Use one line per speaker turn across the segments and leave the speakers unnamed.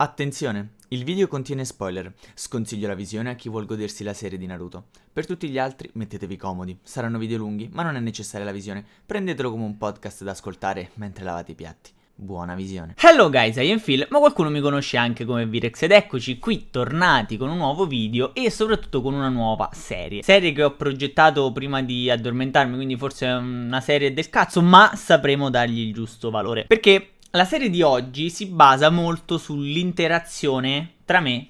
Attenzione, il video contiene spoiler, sconsiglio la visione a chi vuol godersi la serie di Naruto. Per tutti gli altri mettetevi comodi, saranno video lunghi, ma non è necessaria la visione, prendetelo come un podcast da ascoltare mentre lavate i piatti. Buona visione. Hello guys, I am Phil, ma qualcuno mi conosce anche come Virex ed eccoci qui tornati con un nuovo video e soprattutto con una nuova serie. Serie che ho progettato prima di addormentarmi, quindi forse è una serie del cazzo, ma sapremo dargli il giusto valore. Perché la serie di oggi si basa molto sull'interazione tra me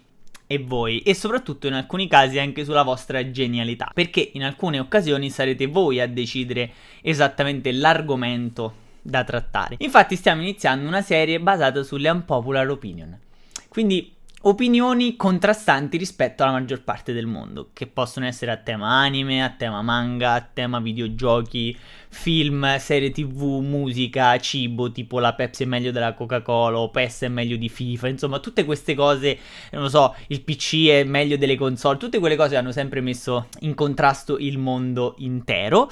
e voi e soprattutto in alcuni casi anche sulla vostra genialità, perché in alcune occasioni sarete voi a decidere esattamente l'argomento da trattare. Infatti stiamo iniziando una serie basata sulle unpopular opinion. Quindi opinioni contrastanti rispetto alla maggior parte del mondo, che possono essere a tema anime, a tema manga, a tema videogiochi, film, serie tv, musica, cibo, tipo la Pepsi è meglio della Coca-Cola, o PES è meglio di FIFA, insomma tutte queste cose, non lo so, il PC è meglio delle console, tutte quelle cose hanno sempre messo in contrasto il mondo intero.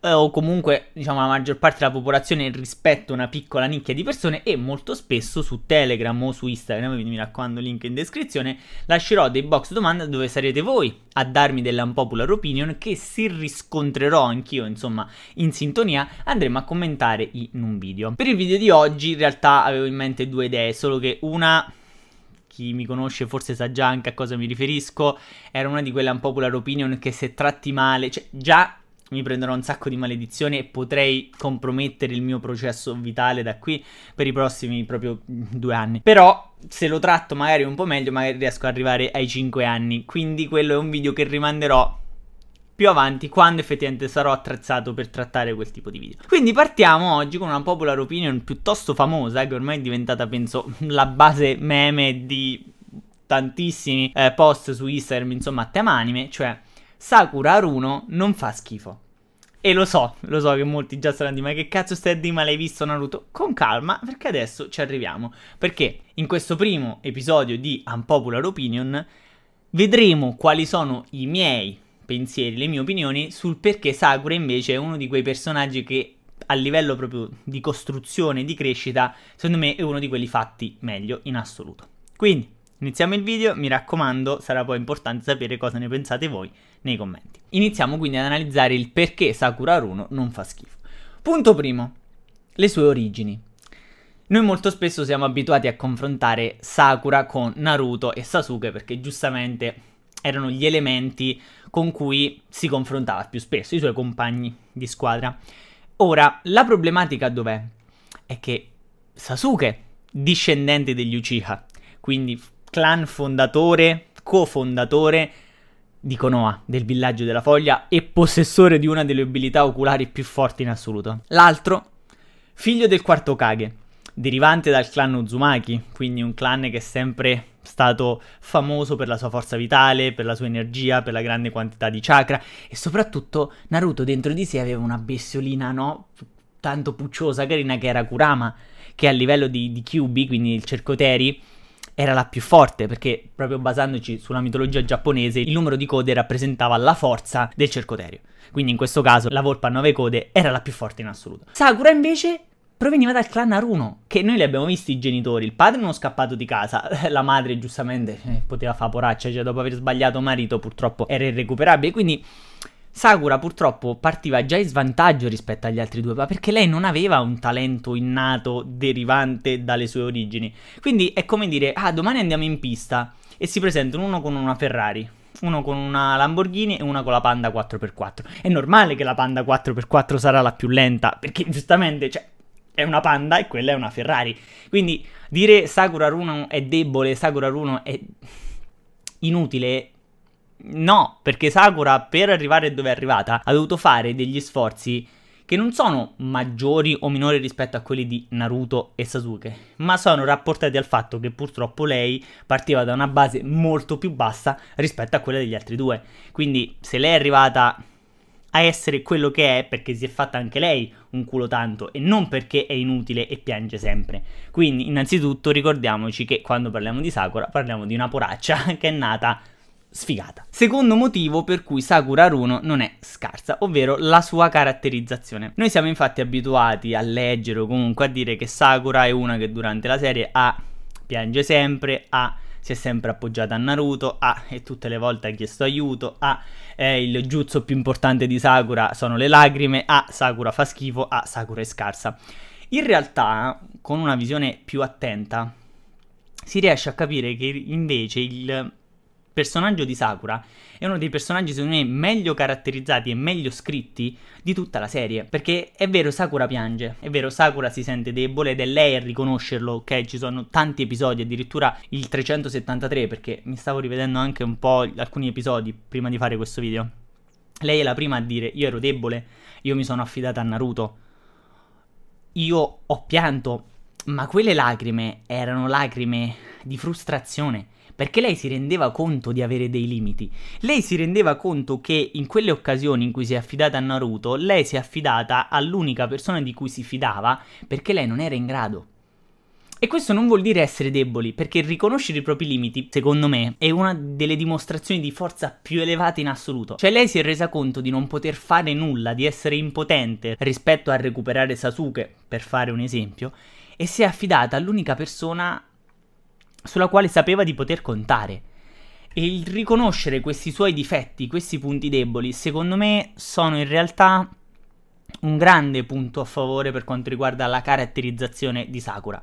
Eh, o comunque diciamo la maggior parte della popolazione rispetto a una piccola nicchia di persone e molto spesso su Telegram o su Instagram, quindi mi raccomando link in descrizione, lascerò dei box domande dove sarete voi a darmi dell'unpopular opinion che se riscontrerò anch'io insomma in sintonia andremo a commentare in un video. Per il video di oggi in realtà avevo in mente due idee, solo che una chi mi conosce forse sa già anche a cosa mi riferisco, era una di quelle unpopular opinion che se tratti male, cioè già mi prenderò un sacco di maledizioni e potrei compromettere il mio processo vitale da qui per i prossimi proprio due anni. Però se lo tratto magari un po' meglio, magari riesco ad arrivare ai 5 anni. Quindi quello è un video che rimanderò più avanti quando effettivamente sarò attrezzato per trattare quel tipo di video. Quindi partiamo oggi con una popular opinion piuttosto famosa che ormai è diventata penso la base meme di tantissimi eh, post su Instagram, insomma, a tema anime, cioè Sakura Aruno non fa schifo. E lo so, lo so che molti già saranno di ma che cazzo stai di male hai visto Naruto? Con calma, perché adesso ci arriviamo. Perché in questo primo episodio di Unpopular Opinion vedremo quali sono i miei pensieri, le mie opinioni sul perché Sakura invece è uno di quei personaggi che a livello proprio di costruzione, di crescita, secondo me è uno di quelli fatti meglio in assoluto. Quindi, iniziamo il video, mi raccomando, sarà poi importante sapere cosa ne pensate voi nei commenti. Iniziamo quindi ad analizzare il perché Sakura Runo non fa schifo. Punto primo, le sue origini. Noi molto spesso siamo abituati a confrontare Sakura con Naruto e Sasuke perché giustamente erano gli elementi con cui si confrontava più spesso, i suoi compagni di squadra. Ora, la problematica dov'è? È che Sasuke, discendente degli Uchiha, quindi clan fondatore, cofondatore di Konoha, del villaggio della foglia, e possessore di una delle abilità oculari più forti in assoluto. L'altro, figlio del quarto Kage, derivante dal clan Uzumaki, quindi un clan che è sempre stato famoso per la sua forza vitale, per la sua energia, per la grande quantità di chakra e soprattutto Naruto dentro di sé aveva una bestiolina, no? Tanto pucciosa, carina, che era Kurama, che a livello di, di Kyubi, quindi il cercoteri, era la più forte perché proprio basandoci sulla mitologia giapponese il numero di code rappresentava la forza del cercoterio. Quindi in questo caso la volpa a 9 code era la più forte in assoluto. Sakura invece proveniva dal clan Naruno, che noi li abbiamo visti i genitori, il padre non è scappato di casa, la madre giustamente eh, poteva fa poraccia, cioè dopo aver sbagliato marito purtroppo era irrecuperabile, quindi Sakura purtroppo partiva già in svantaggio rispetto agli altri due, ma perché lei non aveva un talento innato derivante dalle sue origini. Quindi è come dire, ah domani andiamo in pista e si presentano uno con una Ferrari, uno con una Lamborghini e una con la Panda 4x4. È normale che la Panda 4x4 sarà la più lenta, perché giustamente, cioè, è una Panda e quella è una Ferrari. Quindi dire Sakura Runo è debole, Sakura Runo è inutile No, perché Sakura per arrivare dove è arrivata ha dovuto fare degli sforzi che non sono maggiori o minori rispetto a quelli di Naruto e Sasuke, ma sono rapportati al fatto che purtroppo lei partiva da una base molto più bassa rispetto a quella degli altri due. Quindi se lei è arrivata a essere quello che è perché si è fatta anche lei un culo tanto e non perché è inutile e piange sempre. Quindi innanzitutto ricordiamoci che quando parliamo di Sakura parliamo di una poraccia che è nata sfigata. Secondo motivo per cui Sakura Haruno non è scarsa, ovvero la sua caratterizzazione. Noi siamo infatti abituati a leggere o comunque a dire che Sakura è una che durante la serie A piange sempre, A si è sempre appoggiata a Naruto, A e tutte le volte ha chiesto aiuto, A eh, il jutsu più importante di Sakura sono le lacrime, A Sakura fa schifo, A Sakura è scarsa. In realtà, con una visione più attenta, si riesce a capire che invece il personaggio di Sakura è uno dei personaggi secondo me meglio caratterizzati e meglio scritti di tutta la serie, perché è vero Sakura piange, è vero Sakura si sente debole ed è lei a riconoscerlo, ok? Ci sono tanti episodi, addirittura il 373 perché mi stavo rivedendo anche un po' alcuni episodi prima di fare questo video. Lei è la prima a dire io ero debole, io mi sono affidata a Naruto, io ho pianto, ma quelle lacrime erano lacrime di frustrazione perché lei si rendeva conto di avere dei limiti. Lei si rendeva conto che in quelle occasioni in cui si è affidata a Naruto, lei si è affidata all'unica persona di cui si fidava perché lei non era in grado. E questo non vuol dire essere deboli, perché riconoscere i propri limiti, secondo me, è una delle dimostrazioni di forza più elevate in assoluto. Cioè lei si è resa conto di non poter fare nulla, di essere impotente rispetto a recuperare Sasuke, per fare un esempio, e si è affidata all'unica persona sulla quale sapeva di poter contare. E il riconoscere questi suoi difetti, questi punti deboli, secondo me sono in realtà un grande punto a favore per quanto riguarda la caratterizzazione di Sakura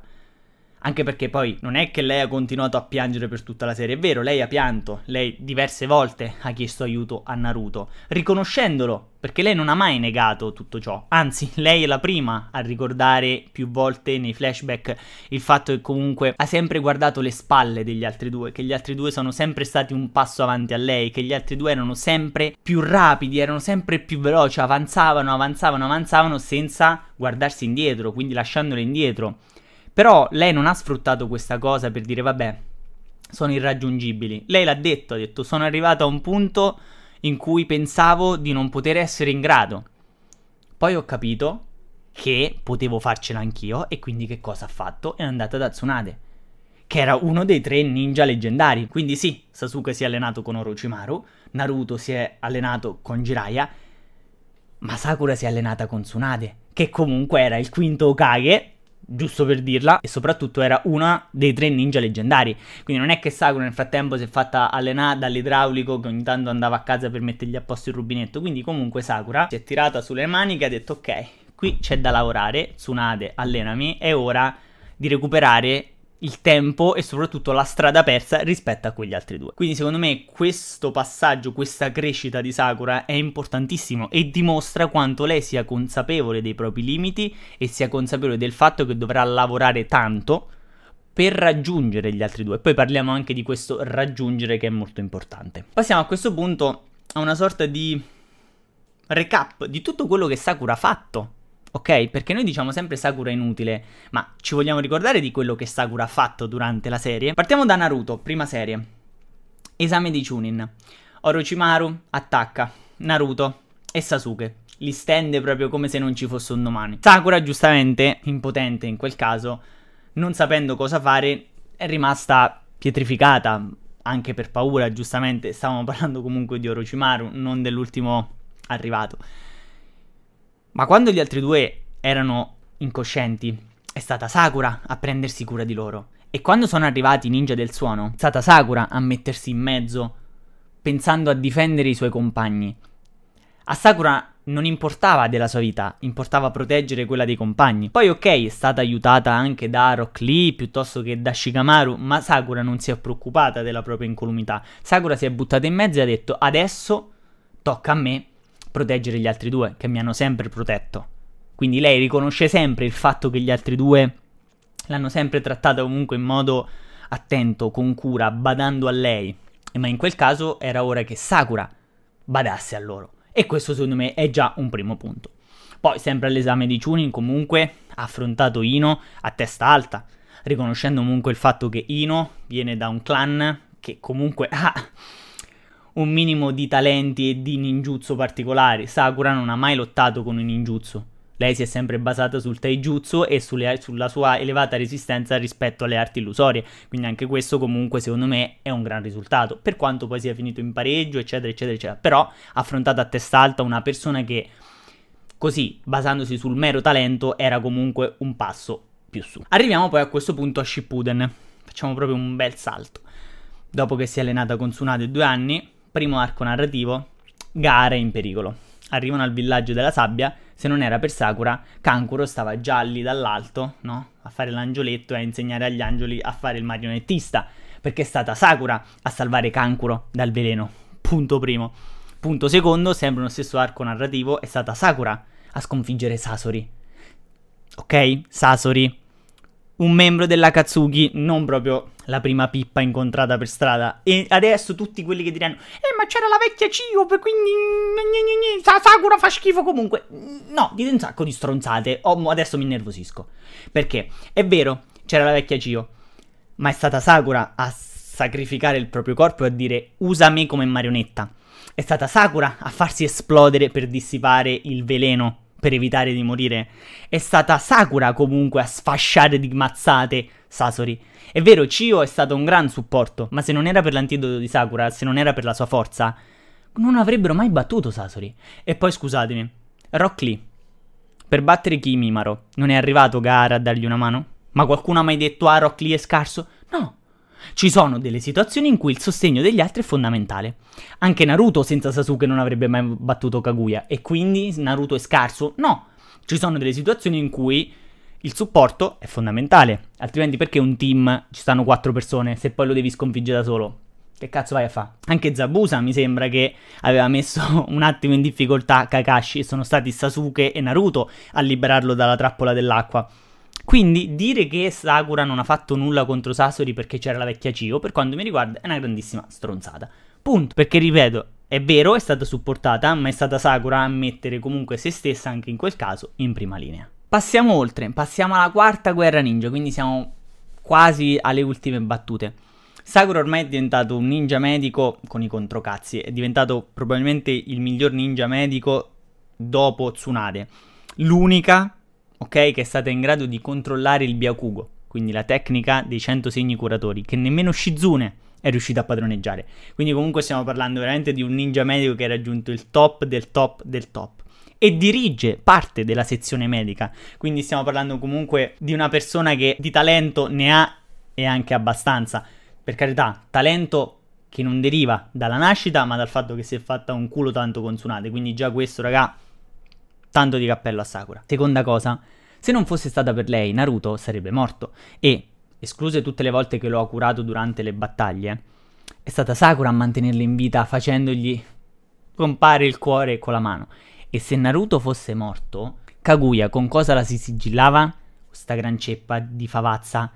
anche perché poi non è che lei ha continuato a piangere per tutta la serie, è vero, lei ha pianto, lei diverse volte ha chiesto aiuto a Naruto, riconoscendolo, perché lei non ha mai negato tutto ciò, anzi lei è la prima a ricordare più volte nei flashback il fatto che comunque ha sempre guardato le spalle degli altri due, che gli altri due sono sempre stati un passo avanti a lei, che gli altri due erano sempre più rapidi, erano sempre più veloci, avanzavano, avanzavano, avanzavano senza guardarsi indietro, quindi lasciandole indietro. Però lei non ha sfruttato questa cosa per dire vabbè, sono irraggiungibili. Lei l'ha detto, ha detto sono arrivato a un punto in cui pensavo di non poter essere in grado. Poi ho capito che potevo farcela anch'io e quindi che cosa ha fatto? È andata da Tsunade, che era uno dei tre ninja leggendari. Quindi sì, Sasuke si è allenato con Orochimaru, Naruto si è allenato con Jiraiya, ma Sakura si è allenata con Tsunade, che comunque era il quinto Okage giusto per dirla, e soprattutto era una dei tre ninja leggendari. Quindi non è che Sakura nel frattempo si è fatta allenare dall'idraulico che ogni tanto andava a casa per mettergli a posto il rubinetto. Quindi comunque Sakura si è tirata sulle maniche e ha detto ok, qui c'è da lavorare, Tsunade allenami, è ora di recuperare il tempo e soprattutto la strada persa rispetto a quegli altri due. Quindi secondo me questo passaggio, questa crescita di Sakura è importantissimo e dimostra quanto lei sia consapevole dei propri limiti e sia consapevole del fatto che dovrà lavorare tanto per raggiungere gli altri due. Poi parliamo anche di questo raggiungere che è molto importante. Passiamo a questo punto a una sorta di recap di tutto quello che Sakura ha fatto ok? Perché noi diciamo sempre Sakura è inutile, ma ci vogliamo ricordare di quello che Sakura ha fatto durante la serie? Partiamo da Naruto, prima serie. Esame di Chunin. Orochimaru attacca Naruto e Sasuke. Li stende proprio come se non ci fosse un domani. Sakura, giustamente, impotente in quel caso, non sapendo cosa fare, è rimasta pietrificata, anche per paura, giustamente. Stavamo parlando comunque di Orochimaru, non dell'ultimo arrivato. Ma quando gli altri due erano incoscienti, è stata Sakura a prendersi cura di loro. E quando sono arrivati i ninja del suono, è stata Sakura a mettersi in mezzo, pensando a difendere i suoi compagni. A Sakura non importava della sua vita, importava proteggere quella dei compagni. Poi ok, è stata aiutata anche da Rock Lee piuttosto che da Shikamaru, ma Sakura non si è preoccupata della propria incolumità. Sakura si è buttata in mezzo e ha detto "Adesso tocca a me proteggere gli altri due, che mi hanno sempre protetto. Quindi lei riconosce sempre il fatto che gli altri due l'hanno sempre trattata comunque in modo attento, con cura, badando a lei. Ma in quel caso era ora che Sakura badasse a loro. E questo secondo me è già un primo punto. Poi, sempre all'esame di Chunin, comunque ha affrontato Ino a testa alta, riconoscendo comunque il fatto che Ino viene da un clan che comunque ha ah, un minimo di talenti e di ninjutsu particolari. Sakura non ha mai lottato con un ninjutsu. Lei si è sempre basata sul taijutsu e sulle, sulla sua elevata resistenza rispetto alle arti illusorie, quindi anche questo comunque secondo me è un gran risultato, per quanto poi sia finito in pareggio, eccetera, eccetera, eccetera. Però affrontata a testa alta una persona che così, basandosi sul mero talento, era comunque un passo più su. Arriviamo poi a questo punto a Shippuden, facciamo proprio un bel salto. Dopo che si è allenata con Tsunade due anni, primo arco narrativo, Gaara è in pericolo. Arrivano al villaggio della sabbia, se non era per Sakura, Kankuro stava già lì dall'alto, no? A fare l'angioletto e a insegnare agli angeli a fare il marionettista, perché è stata Sakura a salvare Kankuro dal veleno. Punto primo. Punto secondo, sempre lo stesso arco narrativo, è stata Sakura a sconfiggere Sasori. Ok? Sasori un membro della Katsugi, non proprio la prima pippa incontrata per strada. E adesso tutti quelli che diranno: Eh, ma c'era la vecchia Chio, quindi. Sakura fa schifo comunque. No, dite un sacco di stronzate. Oh, adesso mi innervosisco. Perché è vero, c'era la vecchia Chio, ma è stata Sakura a sacrificare il proprio corpo e a dire: Usa me come marionetta. È stata Sakura a farsi esplodere per dissipare il veleno per evitare di morire. È stata Sakura comunque a sfasciare di mazzate Sasori. È vero, Chio è stato un gran supporto, ma se non era per l'antidoto di Sakura, se non era per la sua forza, non avrebbero mai battuto Sasori. E poi scusatemi, Rock Lee. Per battere Kimimaro, non è arrivato Gara a dargli una mano? Ma qualcuno ha mai detto ah Rock Lee è scarso? Ci sono delle situazioni in cui il sostegno degli altri è fondamentale. Anche Naruto senza Sasuke non avrebbe mai battuto Kaguya e quindi Naruto è scarso? No, ci sono delle situazioni in cui il supporto è fondamentale, altrimenti perché un team ci stanno quattro persone se poi lo devi sconfiggere da solo? Che cazzo vai a fare? Anche Zabusa mi sembra che aveva messo un attimo in difficoltà Kakashi e sono stati Sasuke e Naruto a liberarlo dalla trappola dell'acqua. Quindi dire che Sakura non ha fatto nulla contro Sasori perché c'era la vecchia Chio, per quanto mi riguarda, è una grandissima stronzata. Punto. Perché ripeto, è vero, è stata supportata, ma è stata Sakura a mettere comunque se stessa, anche in quel caso, in prima linea. Passiamo oltre, passiamo alla quarta guerra ninja, quindi siamo quasi alle ultime battute. Sakura ormai è diventato un ninja medico con i controcazzi, è diventato probabilmente il miglior ninja medico dopo Tsunade. L'unica ok? Che è stata in grado di controllare il Byakugo, quindi la tecnica dei 100 segni curatori, che nemmeno Shizune è riuscita a padroneggiare. Quindi comunque stiamo parlando veramente di un ninja medico che ha raggiunto il top del top del top e dirige parte della sezione medica. Quindi stiamo parlando comunque di una persona che di talento ne ha e anche abbastanza. Per carità, talento che non deriva dalla nascita, ma dal fatto che si è fatta un culo tanto con Quindi già questo, raga, Tanto di cappello a Sakura. Seconda cosa, se non fosse stata per lei, Naruto sarebbe morto e, escluse tutte le volte che lo ha curato durante le battaglie, è stata Sakura a mantenerlo in vita facendogli compare il cuore con la mano. E se Naruto fosse morto, Kaguya con cosa la si sigillava? Questa gran ceppa di favazza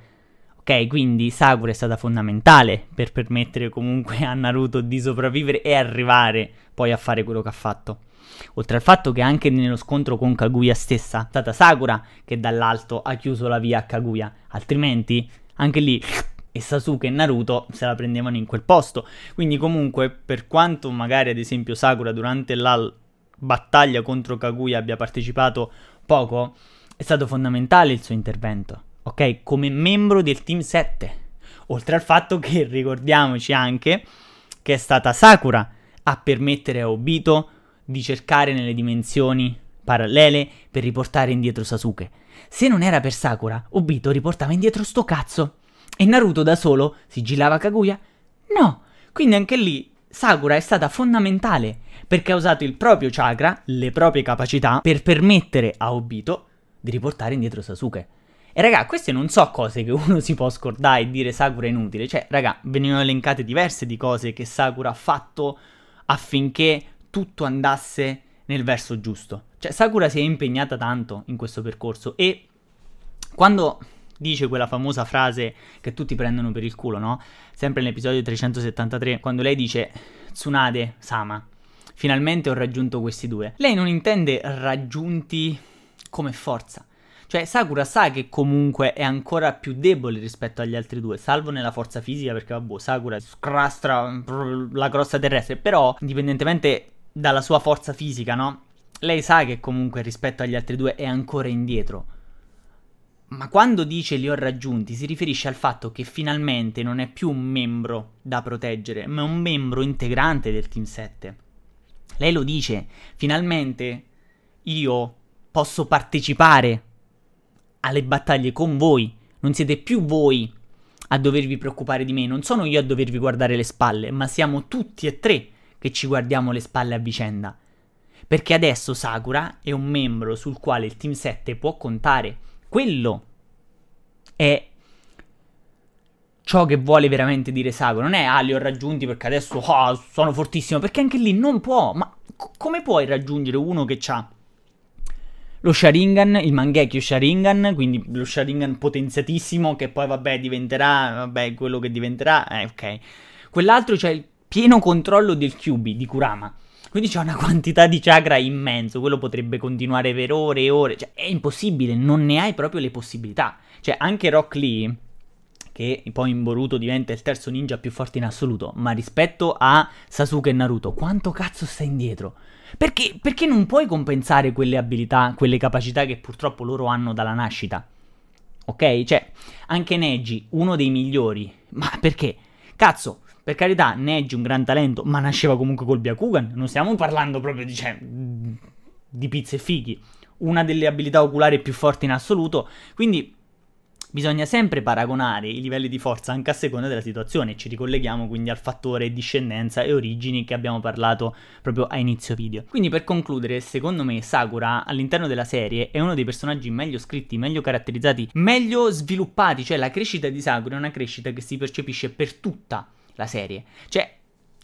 Ok, quindi Sakura è stata fondamentale per permettere comunque a Naruto di sopravvivere e arrivare poi a fare quello che ha fatto. Oltre al fatto che anche nello scontro con Kaguya stessa è stata Sakura che dall'alto ha chiuso la via a Kaguya, altrimenti anche lì e Sasuke e Naruto se la prendevano in quel posto. Quindi comunque, per quanto magari ad esempio Sakura durante la battaglia contro Kaguya abbia partecipato poco, è stato fondamentale il suo intervento ok? Come membro del team 7. Oltre al fatto che ricordiamoci anche che è stata Sakura a permettere a Obito di cercare nelle dimensioni parallele per riportare indietro Sasuke. Se non era per Sakura, Obito riportava indietro sto cazzo. E Naruto da solo sigillava Kaguya? No. Quindi anche lì Sakura è stata fondamentale perché ha usato il proprio chakra, le proprie capacità, per permettere a Obito di riportare indietro Sasuke. E raga, queste non so cose che uno si può scordare e dire Sakura è inutile. Cioè, raga, venivano elencate diverse di cose che Sakura ha fatto affinché tutto andasse nel verso giusto. Cioè, Sakura si è impegnata tanto in questo percorso e quando dice quella famosa frase che tutti prendono per il culo, no? Sempre nell'episodio 373, quando lei dice Tsunade Sama, finalmente ho raggiunto questi due. Lei non intende raggiunti come forza, cioè, Sakura sa che comunque è ancora più debole rispetto agli altri due, salvo nella forza fisica, perché vabbè, Sakura scrastra mm, la crosta terrestre, però, indipendentemente dalla sua forza fisica, no? Lei sa che comunque rispetto agli altri due è ancora indietro. Ma quando dice li ho raggiunti si riferisce al fatto che finalmente non è più un membro da proteggere, ma un membro integrante del Team 7. Lei lo dice, finalmente io posso partecipare alle battaglie con voi, non siete più voi a dovervi preoccupare di me, non sono io a dovervi guardare le spalle, ma siamo tutti e tre che ci guardiamo le spalle a vicenda. Perché adesso Sakura è un membro sul quale il Team 7 può contare. Quello è ciò che vuole veramente dire Sakura. Non è, ah, li ho raggiunti perché adesso oh, sono fortissimo. Perché anche lì non può. Ma c- come puoi raggiungere uno che ha lo Sharingan, il Mangekyo Sharingan, quindi lo Sharingan potenziatissimo che poi vabbè diventerà, vabbè quello che diventerà, eh, ok. Quell'altro c'è il pieno controllo del Kyubi di Kurama. Quindi c'è una quantità di chakra immenso, quello potrebbe continuare per ore e ore, cioè è impossibile, non ne hai proprio le possibilità. Cioè anche Rock Lee che poi in Boruto diventa il terzo ninja più forte in assoluto, ma rispetto a Sasuke e Naruto, quanto cazzo stai indietro? Perché, perché non puoi compensare quelle abilità, quelle capacità che purtroppo loro hanno dalla nascita? Ok? Cioè, anche Neji, uno dei migliori, ma perché? Cazzo, per carità, Neji un gran talento, ma nasceva comunque col Byakugan, non stiamo parlando proprio di, cioè, di pizze fighi. Una delle abilità oculari più forti in assoluto, quindi Bisogna sempre paragonare i livelli di forza anche a seconda della situazione, ci ricolleghiamo quindi al fattore discendenza e origini che abbiamo parlato proprio a inizio video. Quindi per concludere, secondo me Sakura all'interno della serie è uno dei personaggi meglio scritti, meglio caratterizzati, meglio sviluppati, cioè la crescita di Sakura è una crescita che si percepisce per tutta la serie. Cioè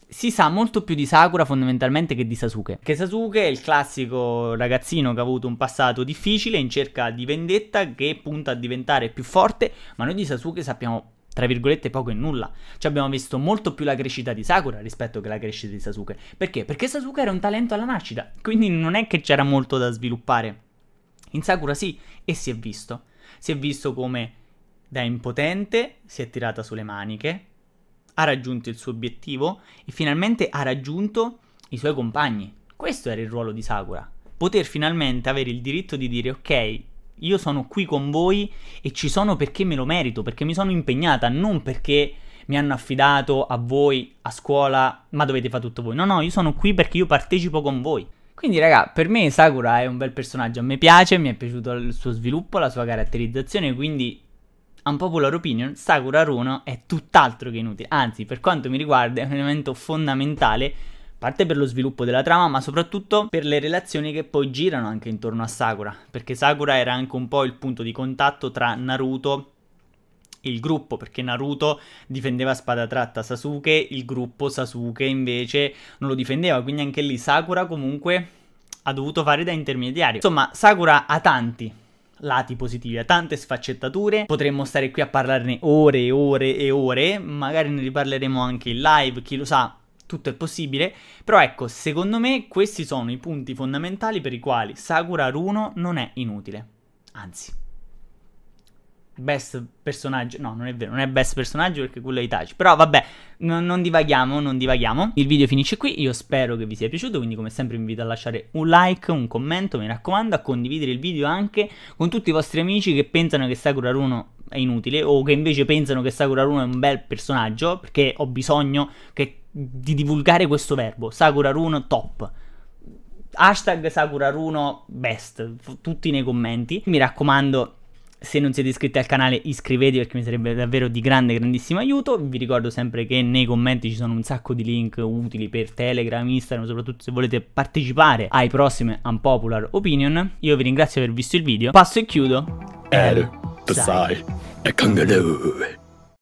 si sa molto più di Sakura fondamentalmente che di Sasuke. Che Sasuke è il classico ragazzino che ha avuto un passato difficile in cerca di vendetta che punta a diventare più forte, ma noi di Sasuke sappiamo tra virgolette poco e nulla. Cioè abbiamo visto molto più la crescita di Sakura rispetto che la crescita di Sasuke. Perché? Perché Sasuke era un talento alla nascita, quindi non è che c'era molto da sviluppare. In Sakura sì, e si è visto. Si è visto come da impotente si è tirata sulle maniche, ha raggiunto il suo obiettivo e finalmente ha raggiunto i suoi compagni. Questo era il ruolo di Sakura. Poter finalmente avere il diritto di dire ok, io sono qui con voi e ci sono perché me lo merito, perché mi sono impegnata, non perché mi hanno affidato a voi a scuola, ma dovete fare tutto voi. No, no, io sono qui perché io partecipo con voi. Quindi, raga, per me Sakura è un bel personaggio, a me piace, mi è piaciuto il suo sviluppo, la sua caratterizzazione, quindi unpopular opinion, Sakura Runo è tutt'altro che inutile, anzi per quanto mi riguarda è un elemento fondamentale parte per lo sviluppo della trama, ma soprattutto per le relazioni che poi girano anche intorno a Sakura, perché Sakura era anche un po' il punto di contatto tra Naruto e il gruppo, perché Naruto difendeva a spada tratta Sasuke, il gruppo Sasuke invece non lo difendeva, quindi anche lì Sakura comunque ha dovuto fare da intermediario. Insomma, Sakura ha tanti lati positivi, ha tante sfaccettature, potremmo stare qui a parlarne ore e ore e ore, magari ne riparleremo anche in live, chi lo sa, tutto è possibile, però ecco, secondo me questi sono i punti fondamentali per i quali Sakura Runo non è inutile, anzi, best personaggio, no non è vero, non è best personaggio perché quello è Itachi, però vabbè, non, non divaghiamo, non divaghiamo. Il video finisce qui, io spero che vi sia piaciuto, quindi come sempre vi invito a lasciare un like, un commento, mi raccomando, a condividere il video anche con tutti i vostri amici che pensano che Sakura Runo è inutile o che invece pensano che Sakura Runo è un bel personaggio, perché ho bisogno che, di divulgare questo verbo, Sakura Runo top hashtag Sakura Runo best, tutti nei commenti. Mi raccomando, se non siete iscritti al canale iscrivetevi perché mi sarebbe davvero di grande grandissimo aiuto. Vi ricordo sempre che nei commenti ci sono un sacco di link utili per Telegram, Instagram, soprattutto se volete partecipare ai prossimi Unpopular Opinion. Io vi ringrazio per aver visto il video, passo e chiudo. El, Psy, e Kangaroo.